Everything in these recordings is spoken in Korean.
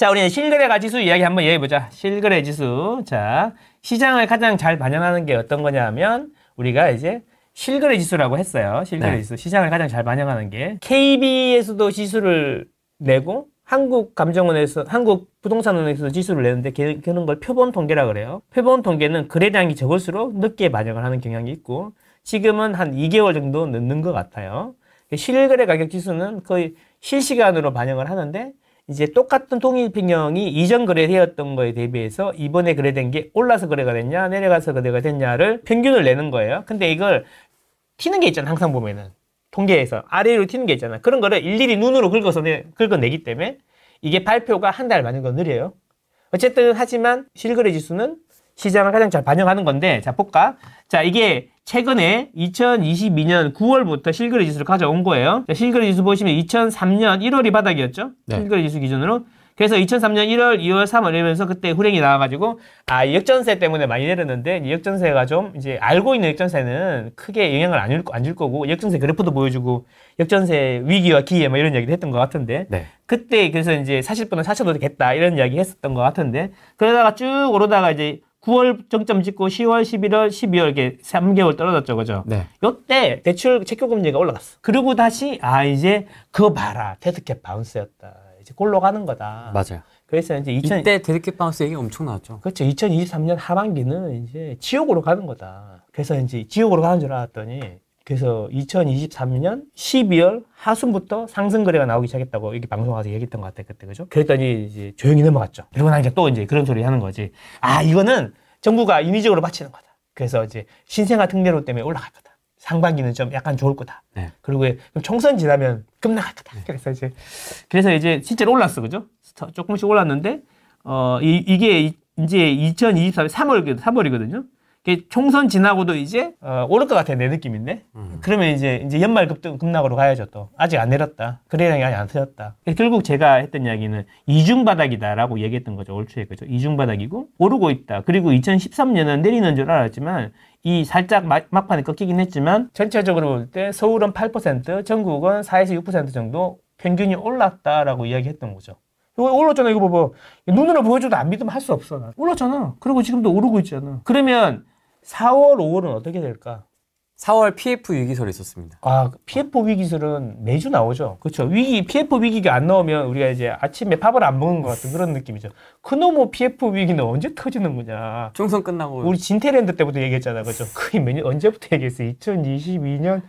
자, 우리 는 실거래 가지수 이야기 한번 이해해 보자. 실거래 지수. 자, 시장을 가장 잘 반영하는 게 어떤 거냐 하면 우리가 이제 실거래 지수라고 했어요. 실거래 네. 지수. 시장을 가장 잘 반영하는 게 KB에서도 지수를 내고 한국감정원에서 한국부동산원에서도 지수를 내는데 걔는 걸 표본 통계라 그래요. 표본 통계는 거래량이 적을수록 늦게 반영을 하는 경향이 있고 지금은 한 2개월 정도 늦는 것 같아요. 실거래 가격 지수는 거의 실시간으로 반영을 하는데 이제 똑같은 통일평형이 이전 거래되었던 거에 대비해서 이번에 거래된 게 올라서 거래가 됐냐 내려가서 거래가 됐냐를 평균을 내는 거예요. 근데 이걸 튀는 게 있잖아 항상 보면은 통계에서 아래로 튀는 게 있잖아 그런 거를 일일이 눈으로 긁어서 내, 긁어내기 때문에 이게 발표가 한 달 만에 건 느려요. 어쨌든 하지만 실거래 지수는 시장을 가장 잘 반영하는 건데 자 볼까? 자 이게 최근에 2022년 9월부터 실거래 지수를 가져온 거예요. 자, 실거래 지수 보시면 2003년 1월이 바닥이었죠. 네. 실거래 지수 기준으로. 그래서 2003년 1월, 2월, 3월 이러면서 그때 후랭이 나와가지고 아 역전세 때문에 많이 내렸는데 역전세가 좀 이제 알고 있는 역전세는 크게 영향을 안줄 안줄 거고 역전세 그래프도 보여주고 역전세 위기와 기회 뭐 이런 이야기를 했던 것 같은데 네. 그때 그래서 이제 사실 분은 사셔도 되겠다 이런 이야기 했었던 것 같은데 그러다가 쭉 오르다가 이제 9월 정점 찍고 10월, 11월, 12월 이렇게 3개월 떨어졌죠. 그죠? 네. 요때 대출 체크 금리가 올라갔어. 그리고 다시 아 이제 그거 봐라. 테드캡 바운스였다. 이제 골로 가는 거다. 맞아요. 그래서 이제 2000 이때 데드캡 바운스 얘기 엄청 나왔죠. 그렇죠. 2023년 하반기는 이제 지옥으로 가는 거다. 그래서 이제 지옥으로 가는 줄 알았더니 그래서 2023년 12월 하순부터 상승 거래가 나오기 시작했다고 이렇게 방송에서 얘기했던 것 같아요 그때 그죠? 그랬더니 그러니까 이제 조용히 넘어갔죠. 그러고 나니까 또 이제 그런 소리 하는 거지. 아 이거는 정부가 인위적으로 바치는 거다. 그래서 이제 신생아 특례로 때문에 올라갈 거다. 상반기는 좀 약간 좋을 거다. 네. 그리고 그럼 총선 지나면 급락할 거다. 네. 그래서 이제 그래서 이제 실제로 올랐어 그죠? 조금씩 올랐는데 어 이, 이게 이제 2024년 3월 3월이거든요. 총선 지나고도 이제 어, 오를 것 같아 내 느낌인데 음. 그러면 이제 이제 연말 급등 급락으로 가야죠 또 아직 안 내렸다 그래야이 아직 안 터졌다 결국 제가 했던 이야기는 이중 바닥이다라고 얘기했던 거죠 올 초에 그죠 이중 바닥이고 오르고 있다 그리고 2013년은 내리는 줄 알았지만 이 살짝 막, 막판에 꺾이긴 했지만 전체적으로 볼 때 서울은 8% 전국은 4에서 6% 정도 평균이 올랐다라고 이야기했던 거죠. 이거 올랐잖아, 이거 봐봐. 눈으로 보여줘도 안 믿으면 할 수 없어. 올랐잖아. 그리고 지금도 오르고 있잖아. 그러면 4월, 5월은 어떻게 될까? 4월 PF 위기설이 있었습니다. 아, PF 위기설은 매주 나오죠. 그렇죠. 위기, PF 위기가 안 나오면 우리가 이제 아침에 밥을 안 먹는 것 같은 그런 느낌이죠. 그놈의 PF 위기는 언제 터지는 거냐. 총선 끝나고. 우리 진테랜드 때부터 얘기했잖아. 그죠. 거의 몇 년, 언제부터 얘기했어? 2022년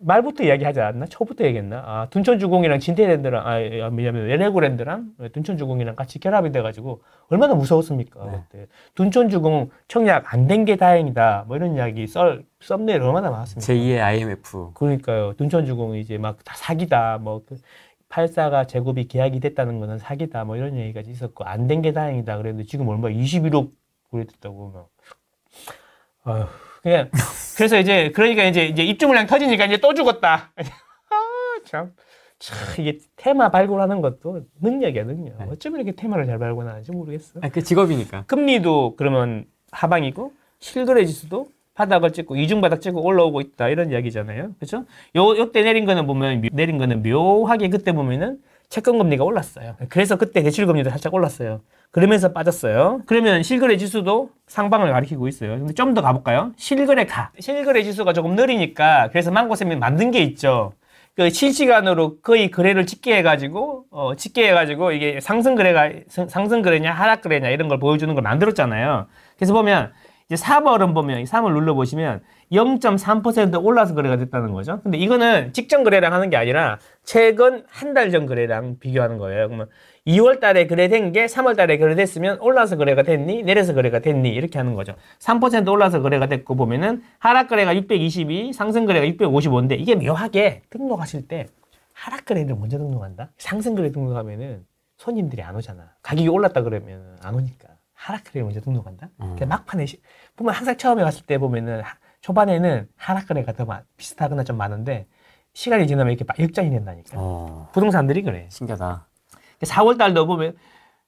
말부터 이야기하지 않았나? 초부터 얘기했나? 아, 둔천주공이랑 진태랜드랑, 아, 왜냐면 예, 아, 레네고랜드랑 둔천주공이랑 같이 결합이 돼가지고 얼마나 무서웠습니까? 네. 그때. 둔천주공 청약 안 된 게 다행이다. 뭐 이런 이야기 썰, 썸네일 얼마나 많았습니까? 제2의 e IMF. 그러니까요. 둔천주공이 이제 막 다 사기다. 뭐, 그, 84가 제곱이 계약이 됐다는 거는 사기다. 뭐 이런 얘기까지 있었고, 안 된 게 다행이다. 그랬는 지금 얼마 21억 그랬다고 아휴. 그냥 예. 그래서 이제 그러니까 이제 이제 입주물량 터지니까 이제 또 죽었다. 아참 참 이게 테마 발굴하는 것도 능력이야 능력. 네. 어쩌 이렇게 테마를 잘 발굴하는지 모르겠어. 아, 그 직업이니까. 금리도 그러면 하방이고 실거래 지수도 바닥을 찍고 이중 바닥 찍고 올라오고 있다 이런 이야기잖아요. 그렇죠? 요 요 때 내린 거는 보면 내린 거는 묘하게 그때 보면은 채권 금리가 올랐어요. 그래서 그때 대출 금리도 살짝 올랐어요. 그러면서 빠졌어요. 그러면 실거래 지수도 상방을 가리키고 있어요. 근데 좀 더 가볼까요? 실거래 가. 실거래 지수가 조금 느리니까 그래서 망고쌤이 만든 게 있죠. 그 실시간으로 거의 거래를 집계해가지고 어, 집계해가지고 이게 상승 거래가 상승 거래냐 하락 거래냐 이런 걸 보여주는 걸 만들었잖아요. 그래서 보면 이제 3월은 보면 3월 눌러 보시면 0.3% 올라서 거래가 됐다는 거죠. 근데 이거는 직전 거래량 하는 게 아니라 최근 한 달 전 거래량 비교하는 거예요. 그러면 2월 달에 거래된 게 3월 달에 거래됐으면 올라서 거래가 됐니? 내려서 거래가 됐니? 이렇게 하는 거죠. 3% 올라서 거래가 됐고 보면은 하락 거래가 622, 상승 거래가 655인데 이게 묘하게 등록하실 때 하락 거래를 먼저 등록한다. 상승 거래 등록하면은 손님들이 안 오잖아. 가격이 올랐다 그러면 안 오니까. 하락 거래를 먼저 등록한다. 음. 그러니까 막판에 보면 항상 처음에 왔을 때 보면은 초반에는 하락거래가 더 많, 비슷하거나 좀 많은데 시간이 지나면 이렇게 막 역전이 된다니까. 어. 부동산들이 그래. 신기하다. 4월 그 달도 보면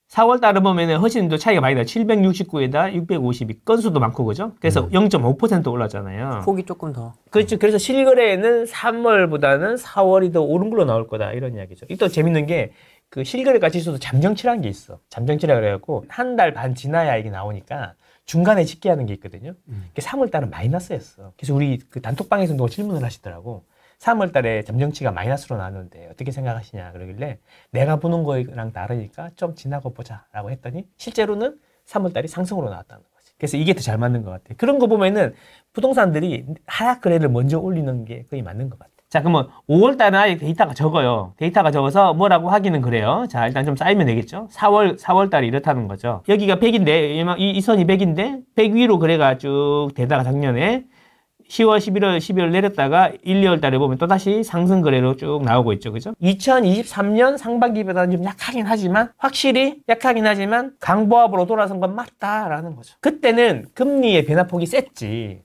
4월 달을 보면은 훨씬 더 차이가 많이 나 769에다 652 건수도 많고 그죠? 그래서 음. 0.5% 올랐잖아요. 폭이 조금 더. 그렇죠. 그래서 실거래는 3월보다는 4월이 더 오른 걸로 나올 거다 이런 이야기죠. 이 또 재밌는 게 그 실거래 가지수도 잠정치라는 게 있어. 잠정치라 그래갖고 한 달 반 지나야 이게 나오니까 중간에 집계하는 게 있거든요. 음. 그 3월 달은 마이너스였어. 그래서 우리 그 단톡방에서 누가 질문을 하시더라고. 3월 달에 점령치가 마이너스로 나왔는데 어떻게 생각하시냐 그러길래 내가 보는 거랑 다르니까 좀 지나고 보자라고 했더니 실제로는 3월 달이 상승으로 나왔다는 거지. 그래서 이게 더 잘 맞는 것 같아. 그런 거 보면은 부동산들이 하락 거래를 먼저 올리는 게 거의 맞는 것 같아. 자 그러면 5월달은 아직 데이터가 적어요. 데이터가 적어서 뭐라고 하기는 그래요. 자 일단 좀 쌓이면 되겠죠. 4월 4월달이 이렇다는 거죠. 여기가 100인데 이, 이 선이 100인데 100 위로 그래가 쭉 되다가 작년에 10월, 11월, 12월 내렸다가 1, 2월 달에 보면 또다시 상승 거래로 쭉 나오고 있죠. 그죠? 2023년 상반기보다는 좀 약하긴 하지만 확실히 약하긴 하지만 강보합으로 돌아선 건 맞다라는 거죠. 그때는 금리의 변화폭이 셌지.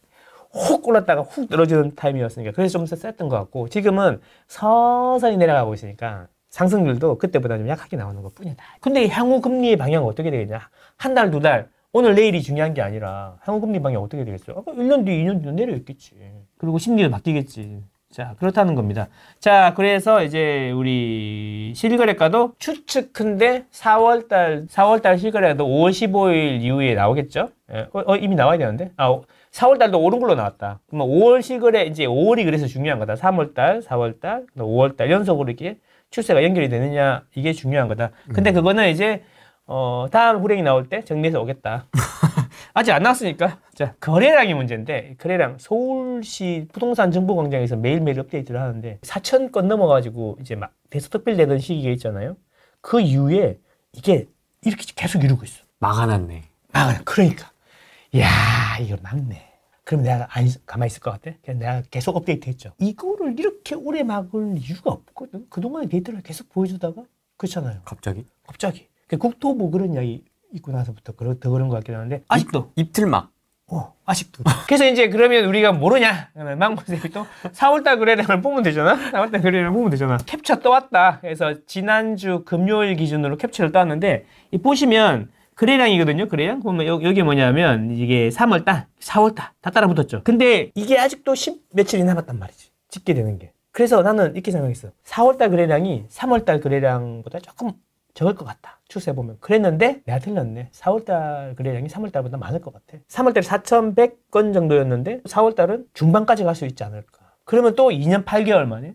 훅 올랐다가 훅 떨어지는 타이밍이었으니까 그래서 좀 셌던 것 같고 지금은 서서히 내려가고 있으니까 상승률도 그때보다 좀 약하게 나오는 것 뿐이다. 근데 향후 금리의 방향은 어떻게 되겠냐? 한 달, 두 달, 오늘 내일이 중요한 게 아니라 향후 금리 방향 어떻게 되겠어? 아, 1년 뒤, 2년 뒤 내려있겠지. 그리고 심리도 바뀌겠지. 자, 그렇다는 겁니다. 자, 그래서 이제 우리 실거래가도 추측컨대 4월달, 4월달 실거래가도 5월 15일 이후에 나오겠죠? 예, 어, 어, 이미 나와야 되는데? 아, 4월 달도 오른 걸로 나왔다. 그러면 5월 시글에 이제 5월이 그래서 중요한 거다. 3월 달, 4월 달, 5월 달 연속으로 이렇게 출세가 연결이 되느냐 이게 중요한 거다. 근데 음. 그거는 이제 어 다음 후랭이 나올 때 정리해서 오겠다. 아직 안 나왔으니까 자 거래량이 문제인데 거래량 서울시 부동산 정보광장에서 매일매일 업데이트를 하는데 4천 건 넘어가지고 이제 막 대서특필 되던 시기가 있잖아요. 그 이후에 이게 이렇게 계속 이루고 있어. 막아놨네. 막아 놨 그러니까. 야 이걸 막네. 그럼 내가 안, 가만히 있을 것 같아? 그냥 내가 계속 업데이트 했죠. 이거를 이렇게 오래 막을 이유가 없거든. 그동안 데이터를 계속 보여주다가, 그렇잖아요. 갑자기? 갑자기. 그러니까 국토부 뭐 그런 이야기 있고 나서부터 그러, 더 그런 것 같긴 한데, 아직도. 입, 틀막 어, 아직도. 그래서 이제 그러면 우리가 모르냐? 망고쌤이 또 4월달 그래량을 뽑으면 되잖아? 4월달 그래량을 뽑으면 되잖아? 캡처 떠왔다. 그래서 지난주 금요일 기준으로 캡처를 떠왔는데, 이 보시면 그래량이거든요. 그래량. 보면 여, 기 뭐냐면 이게 3월달, 4월달 다 따라 붙었죠. 근데 이게 아직도 10 며칠이 남았단 말이지. 찍게 되는 게. 그래서 나는 이렇게 생각했어. 4월달 그래량이 3월달 그래량보다 조금 적을 것 같다. 추세보면 그랬는데, 내가 틀렸네. 4월달 그래량이 3월달보다 많을 것 같아. 3월달에 4,100건 정도였는데, 4월달은 중반까지 갈 수 있지 않을까. 그러면 또 2년 8개월 만에,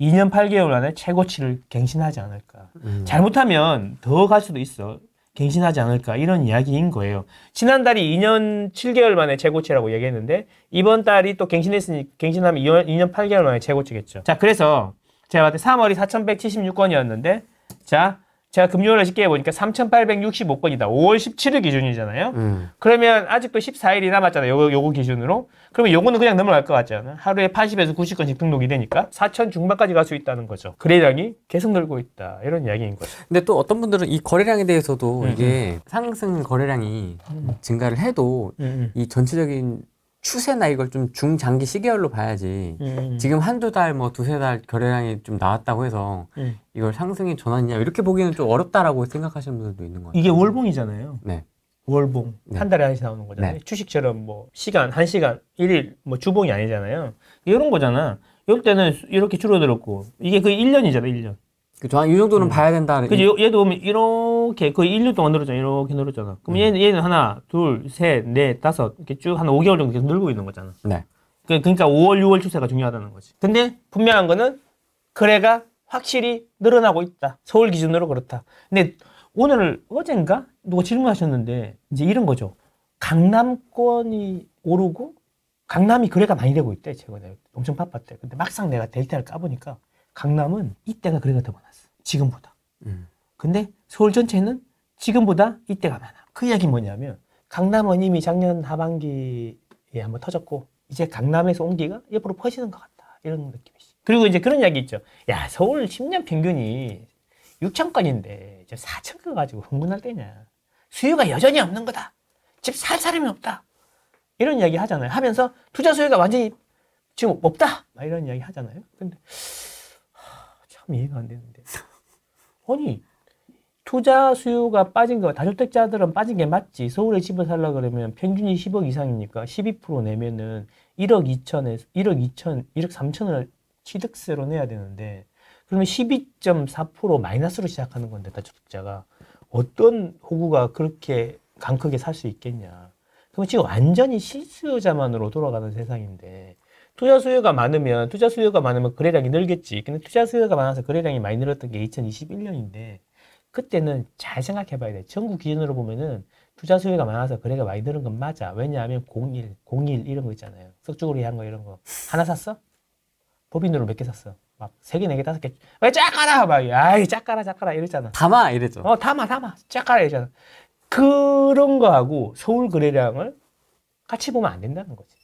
2년 8개월 안에 최고치를 갱신하지 않을까. 음. 잘못하면 더 갈 수도 있어. 갱신하지 않을까 이런 이야기인 거예요. 지난달이 2년 7개월 만에 최고치라고 얘기했는데 이번 달이 또 갱신했으니 갱신하면 2년, 2년 8개월 만에 최고치겠죠. 자 그래서 제가 봤을 때 3월이 4,176건이었는데 자 제가 금요일에 쉽게 해보니까 3,865건이다. 5월 17일 기준이잖아요. 음. 그러면 아직도 14일이 남았잖아요. 요거, 요거 기준으로. 그러면 요거는 그냥 넘어갈 것 같지 않아요? 하루에 80에서 90건씩 등록이 되니까 4천 중반까지 갈 수 있다는 거죠. 거래량이 계속 늘고 있다. 이런 이야기인 거죠. 근데 또 어떤 분들은 이 거래량에 대해서도 음. 이게 음. 상승 거래량이 음. 증가를 해도 음, 음. 이 전체적인 추세나 이걸 좀 중장기 시계열로 봐야지. 음. 지금 한두 달, 뭐 두세 달 거래량이 좀 나왔다고 해서 음. 이걸 상승의 전환이냐 이렇게 보기에는 좀 어렵다라고 생각하시는 분들도 있는 거예요. 이게 월봉이잖아요. 네. 월봉 네. 한 달에 한시 나오는 거잖아요. 네. 주식처럼 뭐 시간 한 시간 일일 뭐 주봉이 아니잖아요. 이런 거잖아. 요 때는 이렇게 줄어들었고 이게 그 1년이잖아, 1년. 그죠. 렇이 정도는 음. 봐야 된다. 그죠. 얘도 보면 이렇게 거의 1년 동안 늘었잖아. 이렇게 늘었잖아. 그럼 음. 얘는, 얘는 하나, 둘, 셋, 넷, 다섯 이렇게 쭉 한 5개월 정도 계속 늘고 있는 거잖아. 네. 그, 그러니까 5월, 6월 추세가 중요하다는 거지. 근데 분명한 거는 거래가 확실히 늘어나고 있다. 서울 기준으로 그렇다. 근데 오늘 어젠가 누가 질문하셨는데 이제 이런 거죠. 강남권이 오르고 강남이 거래가 많이 되고 있대. 최근에 엄청 바빴대. 근데 막상 내가 데이터를 까보니까 강남은 이때가 거래가 더 많아. 지금보다. 음. 근데 서울 전체는 지금보다 이때가 많아. 그 이야기 뭐냐면 강남 원님이 작년 하반기에 한번 터졌고 이제 강남에서 온기가 옆으로 퍼지는 것 같다. 이런 느낌이지. 그리고 이제 그런 이야기 있죠. 야 서울 10년 평균이 6천 건인데 4천 건 가지고 흥분할 때냐. 수요가 여전히 없는 거다. 집 살 사람이 없다. 이런 이야기 하잖아요. 하면서 투자 수요가 완전히 지금 없다. 막 이런 이야기 하잖아요. 근데 하, 참 이해가 안 되는데. 아니 투자 수요가 빠진 거 다주택자들은 빠진 게 맞지 서울에 집을 살라 그러면 평균이 10억 이상이니까 12% 내면은 1억 2천에 서 1억 2천 1억 3천을 취득세로 내야 되는데 그러면 12.4% 마이너스로 시작하는 건데 다주택자가 어떤 호구가 그렇게 강크게 살 수 있겠냐 그럼 지금 완전히 실수요자만으로 돌아가는 세상인데 투자 수요가 많으면 투자 수요가 많으면 거래량이 늘겠지. 근데 투자 수요가 많아서 거래량이 많이 늘었던 게 2021년인데 그때는 잘 생각해 봐야 돼. 전국 기준으로 보면은 투자 수요가 많아서 거래가 많이 늘은 건 맞아. 왜냐하면 01, 01 이런 거 있잖아요. 석주구리 한거 이런 거. 하나 샀어? 법인으로 몇 개 샀어? 막 세 개, 네 개, 다섯 개. 왜 짝가라! 막, 아이, 짝가라, 짝가라 이랬잖아. 담아! 이랬죠. 어, 담아, 담아. 짝가라 이랬잖아. 그런 거하고 서울 거래량을 같이 보면 안 된다는 거지.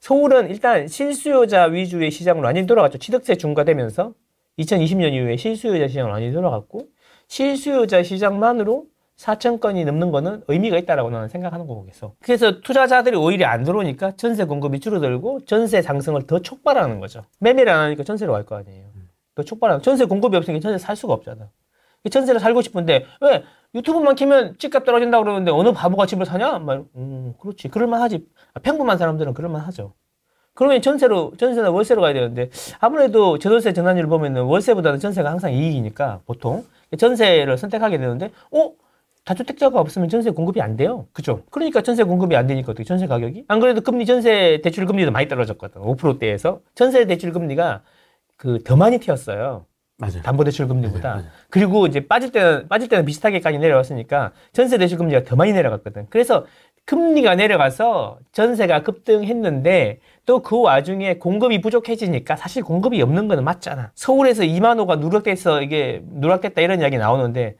서울은 일단 실수요자 위주의 시장으로 많이 돌아갔죠. 취득세 중과되면서 2020년 이후에 실수요자 시장으로 많이 돌아갔고 실수요자 시장만으로 4천 건이 넘는 거는 의미가 있다라고 나는 생각하는 거고 계속. 그래서 투자자들이 오히려 안 들어오니까 전세 공급이 줄어들고 전세 상승을 더 촉발하는 거죠. 매매를 안 하니까 전세로 갈 거 아니에요. 더 촉발하는. 전세 공급이 없으니까 전세 살 수가 없잖아. 전세를 살고 싶은데 왜 유튜브만 키면 집값 떨어진다 그러는데 어느 바보가 집을 사냐? 막, 음, 그렇지. 그럴만 하지. 아, 평범한 사람들은 그럴만 하죠. 그러면 전세로, 전세나 월세로 가야 되는데, 아무래도 전월세 전환율을 보면은 월세보다는 전세가 항상 이익이니까, 보통. 전세를 선택하게 되는데, 어? 다주택자가 없으면 전세 공급이 안 돼요. 그죠? 그러니까 전세 공급이 안 되니까 어떻게 전세 가격이? 안 그래도 금리 전세 대출 금리도 많이 떨어졌거든. 5%대에서. 전세 대출 금리가 그 더 많이 튀었어요. 맞아요. 담보대출 금리보다 맞아요. 네, 네, 네. 그리고 이제 빠질 때는 빠질 때는 비슷하게까지 내려왔으니까 전세 대출 금리가 더 많이 내려갔거든. 그래서 금리가 내려가서 전세가 급등했는데 또 그 와중에 공급이 부족해지니까 사실 공급이 없는 거는 맞잖아. 서울에서 2만 호가 누락돼서 이게 누락됐다 이런 이야기 나오는데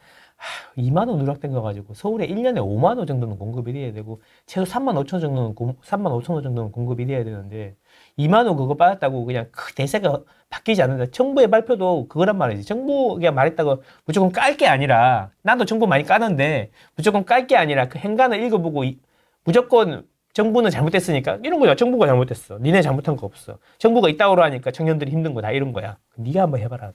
2만원 누락된 거 가지고 서울에 1년에 5만원 정도는 공급이 돼야 되고 최소 3만 5천원 정도는 공, 3만 5천원 정도는 공급이 돼야 되는데 2만원 그거 빠졌다고 그냥 그 대세가 바뀌지 않는다. 정부의 발표도 그거란 말이지. 정부가 말했다고 무조건 깔 게 아니라 나도 정부 많이 까는데 무조건 깔 게 아니라 그 행간을 읽어보고 이, 무조건 정부는 잘못됐으니까 이런 거야. 정부가 잘못됐어. 니네 잘못한 거 없어. 정부가 이따오로 하니까 청년들이 힘든 거 다 이런 거야. 네가 한번 해봐라.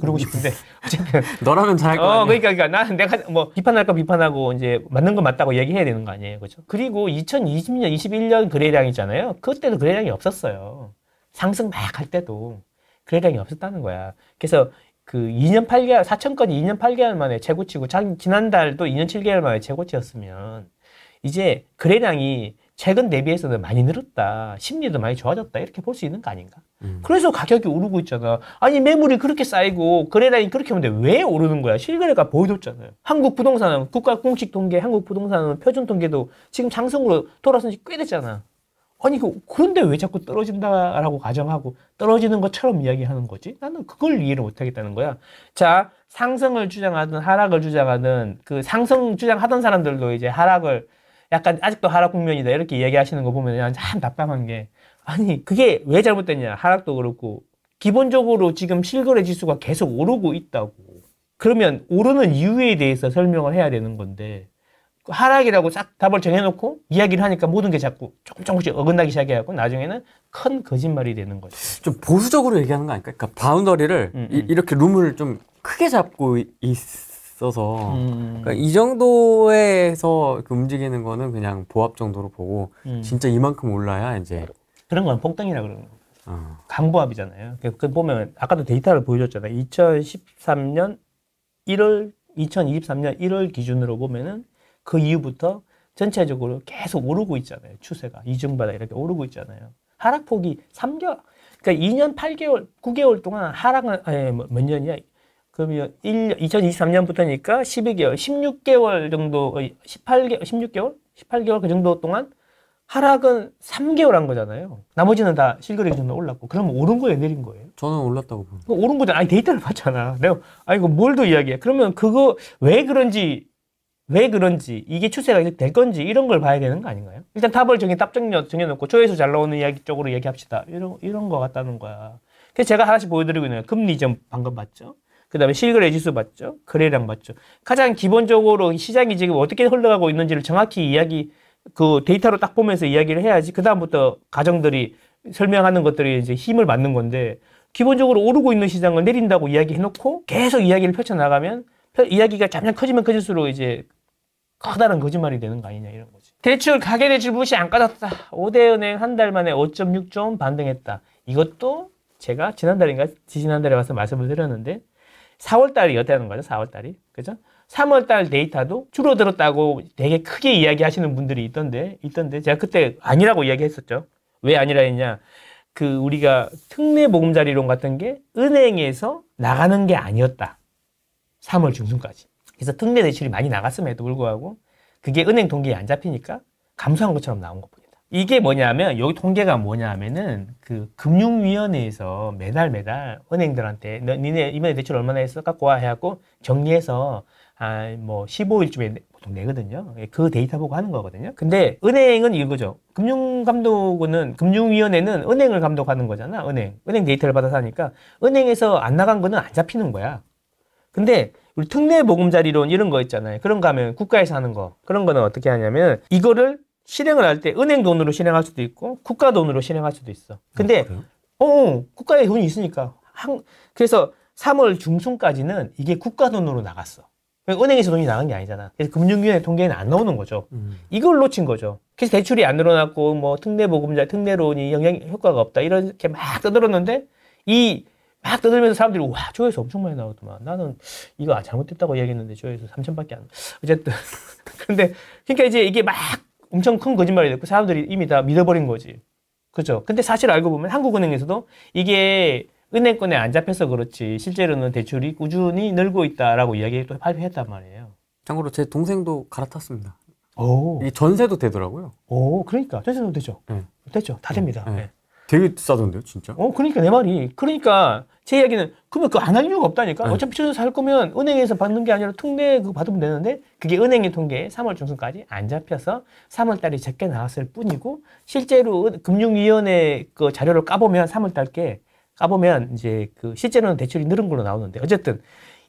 그러고 싶은데 어쨌든 너라면 잘할 거야. 어, 그러니까 그러니까 나 내가 뭐 비판할까 비판하고 이제 맞는 건 맞다고 얘기해야 되는 거 아니에요, 그렇죠? 그리고 2020년, 21년 그래량이잖아요. 그때도 그래량이 없었어요. 상승 막 할 때도 그래량이 없었다는 거야. 그래서 그 2년 8개월, 4천 건이 2년 8개월 만에 최고치고 지난달도 2년 7개월 만에 최고치였으면 이제 그래량이 최근 대비해서는 많이 늘었다. 심리도 많이 좋아졌다. 이렇게 볼 수 있는 거 아닌가? 음. 그래서 가격이 오르고 있잖아. 아니, 매물이 그렇게 쌓이고, 거래량이 그렇게 오는데 왜 오르는 거야? 실거래가 보여줬잖아요. 한국 부동산은 국가 공식 통계, 한국 부동산은 표준 통계도 지금 장성으로 돌아선 지꽤 됐잖아. 아니, 그, 그런데 왜 자꾸 떨어진다라고 가정하고 떨어지는 것처럼 이야기하는 거지? 나는 그걸 이해를 못 하겠다는 거야. 자, 상승을 주장하든 하락을 주장하든 그 상승 주장하던 사람들도 이제 하락을 약간 아직도 하락 국면이다 이렇게 이야기하시는 거 보면 참 답답한 게 아니 그게 왜 잘못됐냐 하락도 그렇고 기본적으로 지금 실거래 지수가 계속 오르고 있다고 그러면 오르는 이유에 대해서 설명을 해야 되는 건데 하락이라고 싹 답을 정해놓고 이야기를 하니까 모든 게 자꾸 조금 조금씩 어긋나기 시작해갖고 나중에는 큰 거짓말이 되는 거죠. 좀 보수적으로 얘기하는 거 아닐까? 그러니까 바운더리를 음, 음. 이, 렇게 룸을 좀 크게 잡고 있 있어서 음. 그러니까 이 정도에서 그 움직이는 거는 그냥 보합 정도로 보고 음. 진짜 이만큼 올라야 이제 그런 건 폭등이라 그러는 거예요. 어. 간보합이잖아요. 그, 그 보면 아까도 데이터를 보여줬잖아요. 2013년 1월 2023년 1월 기준으로 보면은 그 이후부터 전체적으로 계속 오르고 있잖아요. 추세가 이중바다 이렇게 오르고 있잖아요. 하락폭이 3개월 그러니까 2년 8개월 9개월 동안 하락은 아니, 뭐 몇 년이야? 그러면 1, 2023년부터니까 12개월, 16개월 정도, 18개, 월 16개월? 18개월 그 정도 동안 하락은 3개월 한 거잖아요. 나머지는 다 실거래 기준으로 올랐고. 그러면 오른 거예요, 내린 거예요? 저는 올랐다고 봅니다. 오른 거잖아. 아니, 데이터를 봤잖아. 내가, 아, 이거 뭘더 이야기해. 그러면 그거 왜 그런지, 왜 그런지, 이게 추세가 이렇게 될 건지, 이런 걸 봐야 되는 거 아닌가요? 일단 탑을 정해, 탑정력 정해놓고, 조회수 잘 나오는 이야기 쪽으로 얘기합시다. 이런, 이런 거 같다는 거야. 그래서 제가 하나씩 보여드리고 있는 거예요. 금리 점 방금 봤죠? 그 다음에 실거래 지수 맞죠? 거래량 맞죠? 가장 기본적으로 시장이 지금 어떻게 흘러가고 있는지를 정확히 이야기, 그 데이터로 딱 보면서 이야기를 해야지 그다음부터 가정들이 설명하는 것들이 이제 힘을 맞는 건데 기본적으로 오르고 있는 시장을 내린다고 이야기 해놓고 계속 이야기를 펼쳐나가면 이야기가 점점 커지면 커질수록 이제 커다란 거짓말이 되는 거 아니냐 이런 거지. 대출 가계 대출 붓이 안 까졌다. 5대 은행 한 달 만에 5.6조 원 반등했다. 이것도 제가 지난달인가 지난달에 와서 말씀을 드렸는데 4월달이었하는 거죠. 4월달이. 그죠? 3월달 데이터도 줄어들었다고 되게 크게 이야기하시는 분들이 있던데, 있던데 제가 그때 아니라고 이야기했었죠. 왜 아니라 했냐? 그 우리가 특례 보금자리론 같은 게 은행에서 나가는 게 아니었다. 3월 중순까지. 그래서 특례 대출이 많이 나갔음에도 불구하고 그게 은행 동기에 안 잡히니까 감소한 것처럼 나온 겁니다. 이게 뭐냐면 여기 통계가 뭐냐면은 그 금융위원회에서 매달 매달 은행들한테 너, 니네 이번에 대출 얼마나 했어 갖고 와 해갖고 정리해서 아뭐 15일쯤에 보통 내거든요. 예, 그 데이터 보고 하는 거거든요. 근데 은행은 이거죠. 금융감독은 금융위원회는 은행을 감독하는 거잖아. 은행 은행 데이터를 받아서 하니까 은행에서 안 나간 거는 안 잡히는 거야. 근데 우리 특례 보금자리론 이런 거 있잖아요. 그런 거 하면 국가에서 하는 거 그런 거는 어떻게 하냐면 이거를 실행을 할 때 은행 돈으로 실행할 수도 있고 국가 돈으로 실행할 수도 있어. 근데 아, 어, 어 국가에 돈이 있으니까 한, 그래서 3월 중순까지는 이게 국가 돈으로 나갔어. 그러니까 은행에서 돈이 나간 게 아니잖아. 그래서 금융위원회 통계에는 안 나오는 거죠. 음. 이걸 놓친 거죠. 그래서 대출이 안 늘어났고 뭐 특례 보금자, 특례론이 영향 효과가 없다 이렇게 막 떠들었는데 이 막 떠들면서 사람들이 와 조회수 엄청 많이 나오더만 나는 이거 잘못됐다고 이야기했는데 조회수 3천밖에 안 어쨌든 근데 그러니까 이제 이게 막 엄청 큰 거짓말이 됐고 사람들이 이미 다 믿어버린 거지. 그죠? 근데 사실 알고 보면 한국은행에서도 이게 은행권에 안 잡혀서 그렇지 실제로는 대출이 꾸준히 늘고 있다라고 이야기를 또 발표했단 말이에요. 참고로 제 동생도 갈아탔습니다. 오. 이 전세도 되더라고요. 오, 그러니까 전세도 되죠. 네. 되죠. 다 됩니다. 네. 네. 네. 되게 싸던데요, 진짜? 어, 그러니까 내 말이. 그러니까 제 이야기는 그러면 그거안 할 이유가 없다니까. 네. 어차피 최소 살 거면 은행에서 받는 게 아니라 통계 그거 받으면 되는데 그게 은행의 통계에 3월 중순까지 안 잡혀서 3월 달이 적게 나왔을 뿐이고 실제로 금융위원회 그 자료를 까보면 3월 달께 까보면 이제 그 실제로는 대출이 늘은 걸로 나오는데 어쨌든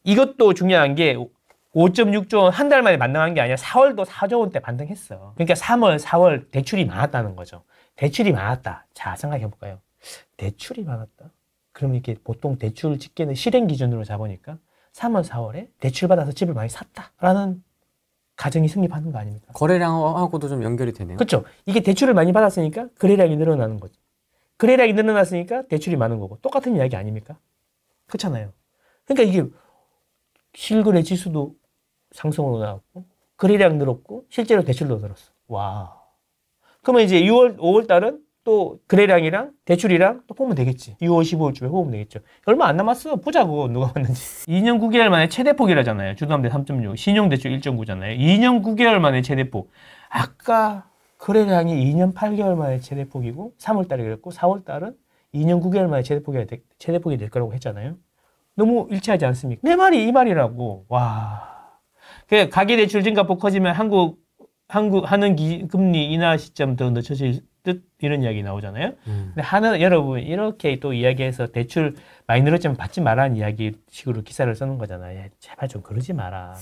이것도 중요한 게 5.6조 원 한 달 만에 반등한 게 아니라 4월도 4조 원대 반등했어. 그러니까 3월, 4월 대출이 많았다는 거죠. 대출이 많았다. 자, 생각해 볼까요? 대출이 많았다. 그럼 이렇게 보통 대출 집계는 실행 기준으로 잡으니까 3월, 4월에 대출받아서 집을 많이 샀다라는 가정이 승립하는 거 아닙니까? 거래량하고도 좀 연결이 되네요. 그렇죠. 이게 대출을 많이 받았으니까 거래량이 늘어나는 거죠. 거래량이 늘어났으니까 대출이 많은 거고 똑같은 이야기 아닙니까? 그렇잖아요. 그러니까 이게 실거래 지수도 상승으로 나왔고 거래량 늘었고 실제로 대출도 늘었어. 와. 그러면 이제 6월, 5월 달은 또 거래량이랑 대출이랑 또 뽑으면 되겠지. 6월 15일쯤에 뽑으면 되겠죠. 얼마 안 남았어. 보자고 누가 봤는지 2년 9개월 만에 최대폭이라잖아요. 주담대 3.6, 신용대출 1.9잖아요. 2년 9개월 만에 최대폭. 아까 거래량이 2년 8개월 만에 최대폭이고 3월달에 그랬고 4월달은 2년 9개월 만에 최대폭이, 되, 최대폭이 될 거라고 했잖아요. 너무 일치하지 않습니까? 내 말이 이 말이라고. 와. 그 가계대출 증가폭 커지면 한국 한국 하는 기, 금리 인하 시점 더 늦춰질 뜻 이런 이야기 나오잖아요. 음. 근데 하나 여러분 이렇게 또 이야기해서 대출 많이 늘었지만 받지 말라는 이야기 식으로 기사를 쓰는 거잖아요. 제발 좀 그러지 마라.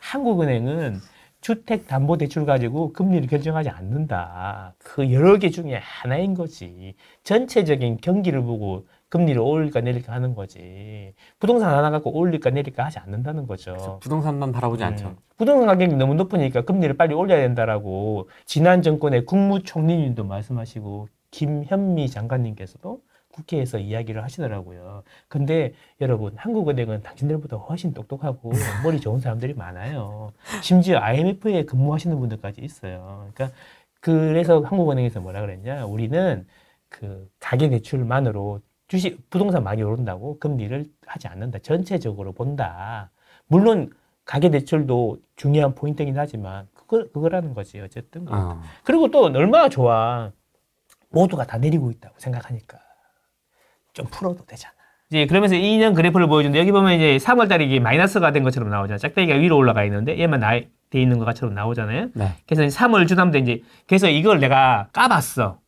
한국은행은 주택 담보 대출 가지고 금리를 결정하지 않는다. 그 여러 개 중에 하나인 거지. 전체적인 경기를 보고 금리를 올릴까 내릴까 하는 거지. 부동산 하나 갖고 올릴까 내릴까 하지 않는다는 거죠. 그렇죠. 부동산만 바라보지 음. 않죠. 부동산 가격이 너무 높으니까 금리를 빨리 올려야 된다라고 지난 정권의 국무총리님도 말씀하시고 김현미 장관님께서도 국회에서 이야기를 하시더라고요. 근데 여러분 한국은행은 당신들보다 훨씬 똑똑하고 머리 좋은 사람들이 많아요. 심지어 IMF에 근무하시는 분들까지 있어요. 그러니까 그래서 한국은행에서 뭐라 그랬냐? 우리는 그 가계 대출만으로 주식, 부동산 많이 오른다고 금리를 하지 않는다. 전체적으로 본다. 물론 가계대출도 중요한 포인트긴 하지만 그거, 그거라는 거지. 어쨌든. 어. 그리고 또 얼마나 좋아. 모두가 다 내리고 있다고 생각하니까 좀 풀어도 되잖아. 이제 그러면서 2년 그래프를 보여준는데 여기 보면 이제 3월달에 이게 마이너스가 된 것처럼 나오잖아. 짝대기가 위로 올라가 있는데 얘만 나돼 있는 것처럼 나오잖아요. 네. 그래서 3월 주담대 이제 그래서 이걸 내가 까봤어.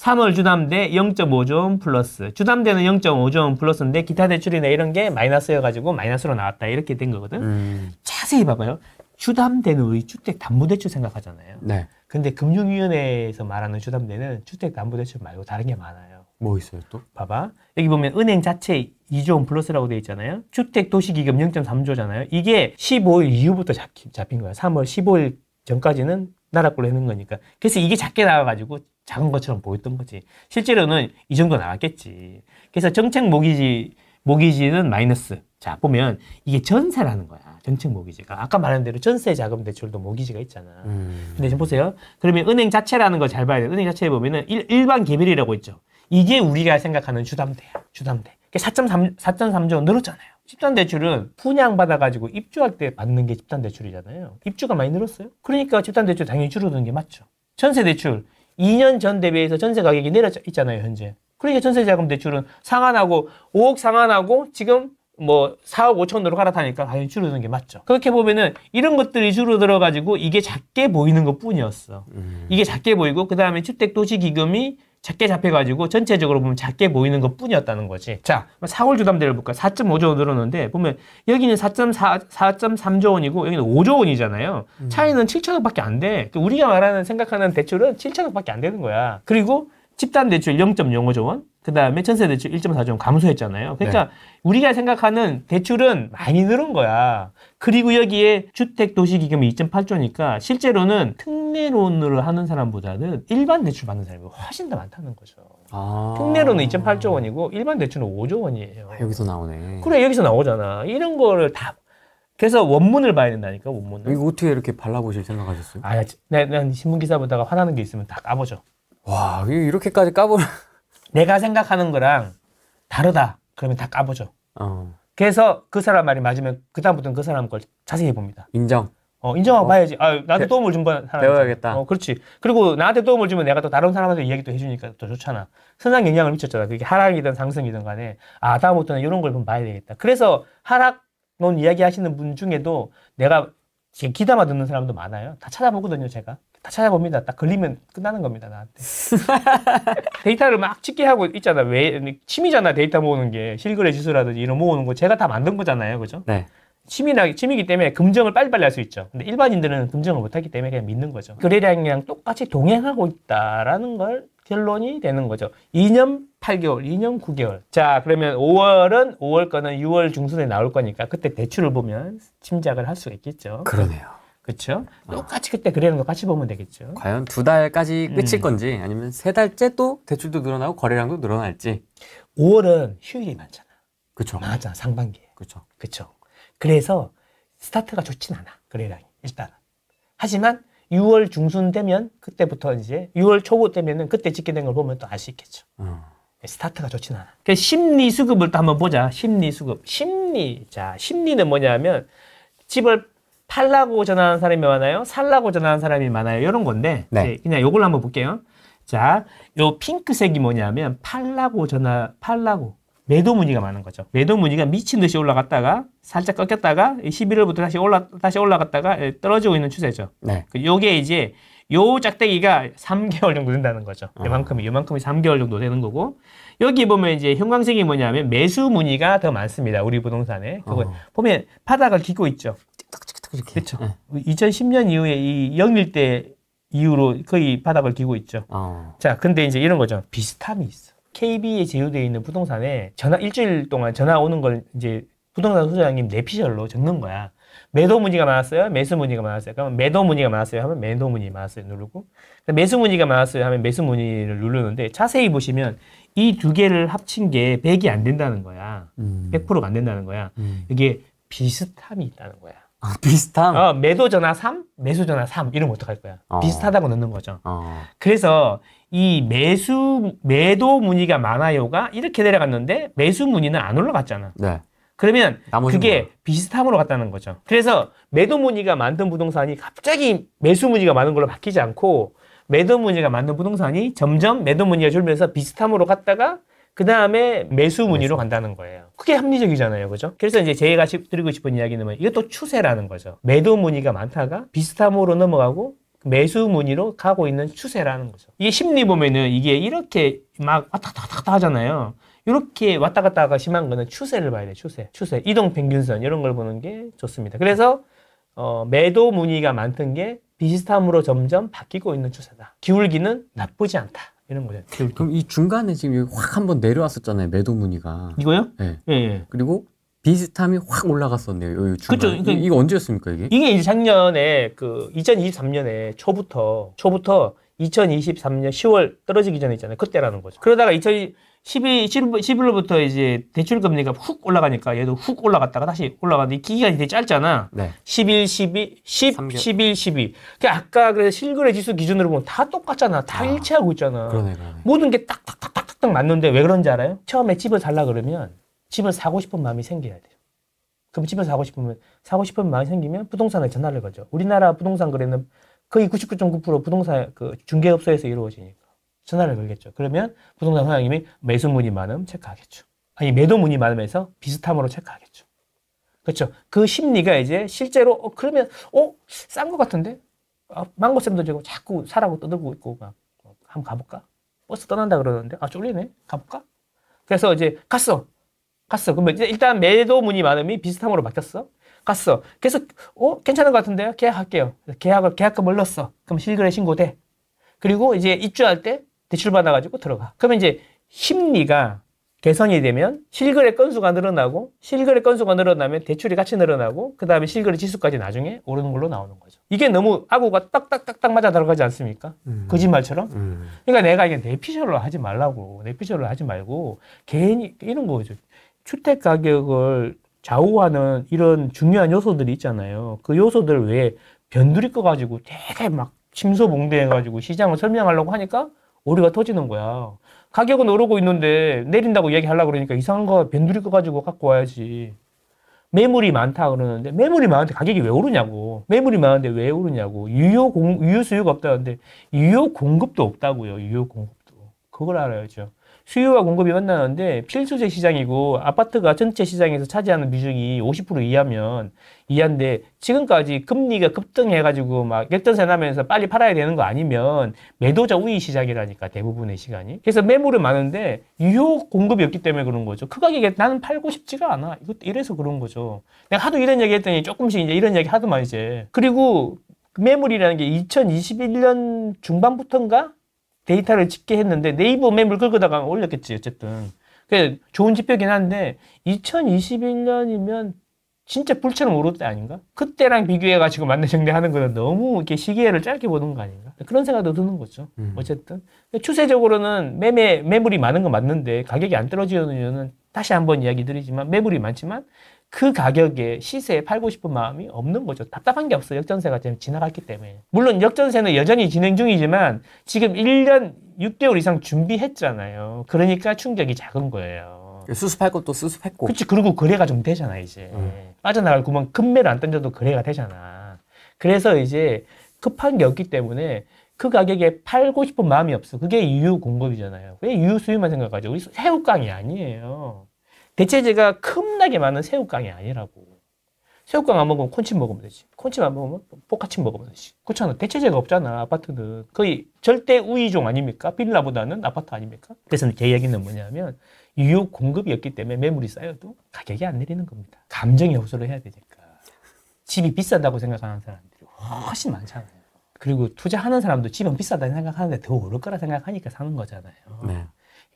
3월 주담대 0 5조원 플러스 주담대는 0 5조원 플러스인데 기타 대출이나 이런 게 마이너스여가지고 마이너스로 나왔다 이렇게 된 거거든 음. 자세히 봐봐요 주담대는 우리 주택 담보대출 생각하잖아요 네. 근데 금융위원회에서 말하는 주담대는 주택 담보대출 말고 다른 게 많아요 뭐 있어요 또? 봐봐 여기 보면 은행 자체 2조 원 플러스라고 돼 있잖아요 주택 도시기금 0.3조잖아요 이게 15일 이후부터 잡힌 거야 3월 15일 전까지는 나라 걸로 해놓은 거니까. 그래서 이게 작게 나와가지고 작은 것처럼 보였던 거지. 실제로는 이 정도 나왔겠지. 그래서 정책 모기지, 모기지는 마이너스. 자, 보면 이게 전세라는 거야. 정책 모기지가. 아까 말한 대로 전세 자금 대출도 모기지가 있잖아. 음. 근데 지금 보세요. 그러면 은행 자체라는 걸 잘 봐야 돼. 은행 자체에 보면은 일, 일반 개별이라고 있죠. 이게 우리가 생각하는 주담대야. 주담대. 4.3, 그러니까 4.3조 늘었잖아요. 집단 대출은 분양 받아가지고 입주할 때 받는 게 집단 대출이잖아요. 입주가 많이 늘었어요. 그러니까 집단 대출 당연히 줄어드는 게 맞죠. 전세 대출 2년 전 대비해서 전세 가격이 내려 져 있잖아요 현재. 그러니까 전세 자금 대출은 상한하고 5억 상한하고 지금 뭐 4억 5천으로 갈아타니까 당연히 줄어드는 게 맞죠. 그렇게 보면은 이런 것들이 줄어들어가지고 이게 작게 보이는 것 뿐이었어. 음. 이게 작게 보이고 그 다음에 주택도시기금이 작게 잡혀가지고 전체적으로 보면 작게 보이는 것 뿐이었다는 거지. 자, 4월 주담대를 볼까? 요 4.5조 원 늘었는데 보면 여기는 4.4, 4.3조 원이고 여기는 5조 원이잖아요. 음. 차이는 7천억밖에 안 돼. 우리가 말하는 생각하는 대출은 7천억밖에 안 되는 거야. 그리고 집단 대출 0.05조 원, 그 다음에 전세 대출 1.4조 감소했잖아요. 그러니까 네. 우리가 생각하는 대출은 많이 늘은 거야. 그리고 여기에 주택 도시 기금이 2.8조니까 실제로는 특례론으로 하는 사람보다는 일반 대출 받는 사람이 훨씬 더 많다는 거죠. 아. 특례론은 2.8조 원이고 일반 대출은 5조 원이에요. 아, 여기서 나오네. 그래 여기서 나오잖아. 이런 거를 다 그래서 원문을 봐야 된다니까 원문을. 이거 어떻게 이렇게 발라보실 생각하셨어요? 아, 네, 난 신문 기사 보다가 화나는 게 있으면 다 까보죠. 와, 이렇게까지 까보. 내가 생각하는 거랑 다르다. 그러면 다 까보죠. 어. 그래서 그 사람 말이 맞으면 그다음부터는 그, 그 사람 걸 자세히 봅니다. 인정. 어, 인정하고 어. 봐야지. 아, 나한테 배, 도움을 준 사람. 배워야겠다. 어, 그렇지. 그리고 나한테 도움을 주면 내가 또 다른 사람한테 이야기도 해주니까 더 좋잖아. 선상 영향을 미쳤잖아. 그게 하락이든 상승이든 간에. 아, 다음부터는 이런 걸 좀 봐야 되겠다. 그래서 하락론 이야기 하시는 분 중에도 내가 지금 기담아 듣는 사람도 많아요. 다 찾아보거든요, 제가. 다 찾아봅니다. 딱 걸리면 끝나는 겁니다, 나한테. 데이터를 막 찍게 하고 있잖아. 왜, 취미잖아, 데이터 모으는 게. 실거래 지수라든지 이런 모으는 거 제가 다 만든 거잖아요. 그죠? 네. 취미나, 취미이기 때문에 금정을 빨리빨리 할 수 있죠. 근데 일반인들은 금정을 못하기 때문에 그냥 믿는 거죠. 거래량이랑 똑같이 동행하고 있다라는 걸 결론이 되는 거죠. 2년 8개월, 2년 9개월. 자, 그러면 5월은 5월 거는 6월 중순에 나올 거니까 그때 대출을 보면 침작을 할 수가 있겠죠. 그러네요. 그렇죠. 똑같이 그때 그래는 거 같이 보면 되겠죠. 과연 두 달까지 끝일 음. 건지 아니면 세 달째 또 대출도 늘어나고 거래량도 늘어날지. 5월은 휴일이 많잖아. 그렇죠. 많아 상반기에. 그렇죠. 그렇죠. 그래서 스타트가 좋진 않아 거래량이 일단. 하지만 6월 중순 되면 그때부터 이제 6월 초고 되면은 그때 짓게 된걸 보면 또 알 수 있겠죠. 음. 스타트가 좋진 않아. 그 심리 수급을 또 한번 보자. 심리 수급. 심리. 자, 심리는 뭐냐면 집을 팔라고 전화하는 사람이 많아요? 살라고 전화하는 사람이 많아요? 이런 건데 네. 그냥 요걸 한번 볼게요. 자, 요 핑크색이 뭐냐면 팔라고 전화 팔라고 매도 무늬가 많은 거죠. 매도 무늬가 미친 듯이 올라갔다가 살짝 꺾였다가 11월부터 다시 올라 다시 올라갔다가 예, 떨어지고 있는 추세죠. 네. 그 요게 이제 요 짝대기가 3개월 정도 된다는 거죠. 아. 요만큼이 요만큼이 3개월 정도 되는 거고 여기 보면 이제 형광색이 뭐냐면 매수 무늬가 더 많습니다. 우리 부동산에 그거 어. 보면 바닥을 기고 있죠. 그렇게 그렇죠. 네. 그렇죠. 2010년 예. 이후에 이 영일 때 이후로 거의 바닥을 기고 있죠. 어. 자, 근데 이제 이런 거죠. 비슷함이 있어. KB에 제휴되어 있는 부동산에 전화 일주일 동안 전화 오는 걸 이제 부동산 소장님 내피셜로 적는 거야. 매도 문의가 많았어요. 매수 문의가 많았어요. 그러면 매도 문의가 많았어요. 하면 매도 문의 많았어요. 누르고 그러니까 매수 문의가 많았어요. 하면 매수 문의를 누르는데 자세히 보시면 이 두 개를 합친 게 100이 안 된다는 거야. 음. 100%가 안 된다는 거야. 음. 이게 비슷함이 있다는 거야. 아, 비슷함? 어, 매도 전화 3, 매수 전화 3 이러면 어떡할 거야. 어. 비슷하다고 넣는 거죠. 어. 그래서 이 매수, 매도 문의가 많아요가 이렇게 내려갔는데 매수 문의는 안 올라갔잖아. 네. 그러면 그게 거야. 비슷함으로 갔다는 거죠. 그래서 매도 문의가 많던 부동산이 갑자기 매수 문의가 많은 걸로 바뀌지 않고 매도 문의가 많은 부동산이 점점 매도 문의가 줄면서 비슷함으로 갔다가 그 다음에 매수 문의로 간다는 거예요. 크게 합리적이잖아요. 그죠? 그래서 이제 제가 드리고 싶은 이야기는 뭐 이것도 추세라는 거죠. 매도 문의가 많다가 비슷함으로 넘어가고 매수 문의로 가고 있는 추세라는 거죠. 이게 심리 보면은 이게 이렇게 막 왔다 갔다 갔다 하잖아요. 이렇게 왔다 갔다가 심한 거는 추세를 봐야 돼요. 추세. 추세. 이동 평균선 이런 걸 보는 게 좋습니다. 그래서 어, 매도 문의가 많던 게 비슷함으로 점점 바뀌고 있는 추세다. 기울기는 나쁘지 않다. 되는 거죠. 키울 그럼 이 중간에 지금 확 한번 내려왔었잖아요. 매도 무늬가. 이거요? 네. 예, 예. 그리고 비슷함이 확 올라갔었네요. 요 중간. 그쵸, 그러 그러니까 이거 언제였습니까 이게? 이게 이제 작년에 그 2023년에 초부터 초부터 2023년 10월 떨어지기 전에 있잖아요. 그때라는 거죠. 그러다가 2020 12, 11월부터 이제 대출 금리가 훅 올라가니까 얘도 훅 올라갔다가 다시 올라갔는데 기간이 되게 짧잖아. 네. 11, 12, 10, 3 11, 12. 그러니까 아까 그래서 실거래 지수 기준으로 보면 다 똑같잖아. 다 아, 일치하고 있잖아. 그러네, 그러네. 모든 게 딱딱딱딱딱 맞는데 왜 그런지 알아요? 처음에 집을 살라 그러면 집을 사고 싶은 마음이 생겨야 돼요. 그럼 집을 사고 싶으면 사고 싶은 마음이 생기면 부동산을 전화를 거죠. 우리나라 부동산 거래는 거의 99.9% 부동산 그 중개업소에서 이루어지니까. 전화를 걸겠죠. 그러면 부동산 사장님이 매수문이 많음 체크하겠죠. 아니 매도문이 많음에서 비슷함으로 체크하겠죠. 그렇죠. 그 심리가 이제 실제로 어, 그러면 어싼것 같은데 아, 망고쌤도 지금 자꾸 사라고 떠들고 있고 막 어, 한번 가볼까? 버스 떠난다 그러는데 아 쫄리네 가볼까? 그래서 이제 갔어 갔어. 그러면 일단 매도문이 많음이 비슷함으로 바뀌었어. 갔어. 그래서 어 괜찮은 것 같은데요? 계약할게요. 계약을 계약금 을 올렸어. 그럼 실거래 신고돼. 그리고 이제 입주할 때 대출받아가지고 들어가. 그러면 이제 심리가 개선이 되면 실거래 건수가 늘어나고 실거래 건수가 늘어나면 대출이 같이 늘어나고 그 다음에 실거래 지수까지 나중에 오르는 걸로 나오는 거죠. 이게 너무 악어가 딱딱딱딱 맞아 들어가지 않습니까? 음. 거짓말처럼. 음. 그러니까 내가 이게 내피셜로 하지 말라고 내피셜로 하지 말고 괜히 이런 거죠. 주택 가격을 좌우하는 이런 중요한 요소들이 있잖아요. 그 요소들 외에 변두리 꺼가지고 되게 막 침소봉대해가지고 시장을 설명하려고 하니까 오류가 터지는 거야. 가격은 오르고 있는데 내린다고 얘기하려고 그러니까 이상한 거 변두리 거 가지고 갖고 와야지. 매물이 많다 그러는데 매물이 많은데 가격이 왜 오르냐고. 매물이 많은데 왜 오르냐고. 유효 공 유효 수요가 없다는데 유효 공급도 없다고요. 유효 공급도. 그걸 알아야죠. 수요와 공급이 만나는데 필수재 시장이고 아파트가 전체 시장에서 차지하는 비중이 50% 이하면 이한데 지금까지 금리가 급등해가지고 막 역전세 나면서 빨리 팔아야 되는 거 아니면 매도자 우위 시장이라니까 대부분의 시간이 그래서 매물은 많은데 유효 공급이 없기 때문에 그런 거죠 그 가격에 나는 팔고 싶지가 않아 이것도 이래서 그런 거죠 내가 하도 이런 얘기 했더니 조금씩 이제 이런 얘기 하더만 이제 그리고 매물이라는 게 2021년 중반부터인가 데이터를 짓게 했는데 네이버 맵을 긁어다가 올렸겠지 어쨌든 그 좋은 지표긴 한데 2021년이면 진짜 불처럼 오를 때 아닌가? 그때랑 비교해가지고 만내 정리하는 거는 너무 이렇게 시계를 짧게 보는 거 아닌가? 그런 생각도 드는 거죠. 음. 어쨌든. 추세적으로는 매매, 매물이 많은 건 맞는데 가격이 안 떨어지는 이유는 다시 한번 이야기 드리지만 매물이 많지만 그 가격에 시세에 팔고 싶은 마음이 없는 거죠. 답답한 게 없어요. 역전세가 지금 지나갔기 때문에. 물론 역전세는 여전히 진행 중이지만 지금 1년 6개월 이상 준비했잖아요. 그러니까 충격이 작은 거예요. 예, 수습할 것도 수습했고. 그렇지. 그리고 거래가 좀 되잖아, 이제. 음. 빠져나갈 구멍 금매를 안 던져도 거래가 되잖아. 그래서 이제 급한 게 없기 때문에 그 가격에 팔고 싶은 마음이 없어. 그게 유효 공급이잖아요. 왜 유효 수입만 생각하죠? 우리 새우깡이 아니에요. 대체제가 큼나게 많은 새우깡이 아니라고. 새우깡 안 먹으면 콘칩 먹으면 되지. 콘칩 안 먹으면 포카칩 먹으면 되지. 그렇잖아. 대체제가 없잖아. 아파트는 거의 절대 우위종 아닙니까? 빌라보다는 아파트 아닙니까? 그래서 제 이야기는 뭐냐면 유효 공급이 없기 때문에 매물이 쌓여도 가격이 안 내리는 겁니다. 감정이 호소를 해야 되니까. 집이 비싸다고 생각하는 사람들이 훨씬 많잖아요. 그리고 투자하는 사람도 집은 비싸다 는 생각하는데 더 오를 거라 생각하니까 사는 거잖아요. 네.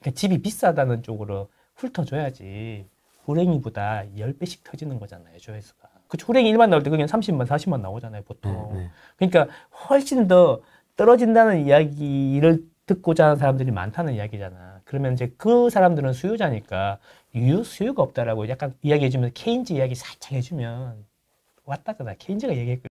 그러니까 집이 비싸다는 쪽으로 훑어줘야지 호랭이보다 10배씩 터지는 거잖아요, 조회수가. 그 호랭이 1만 나올 때그게 30만, 40만 나오잖아요, 보통. 네, 네. 그러니까 훨씬 더 떨어진다는 이야기를 듣고자 하는 사람들이 많다는 이야기잖아. 그러면 이제 그 사람들은 수요자니까 유, 수요가 없다라고 약간 이야기해주면 케인즈 이야기 살짝 해주면 왔다 갔다 케인즈가 얘기했거든.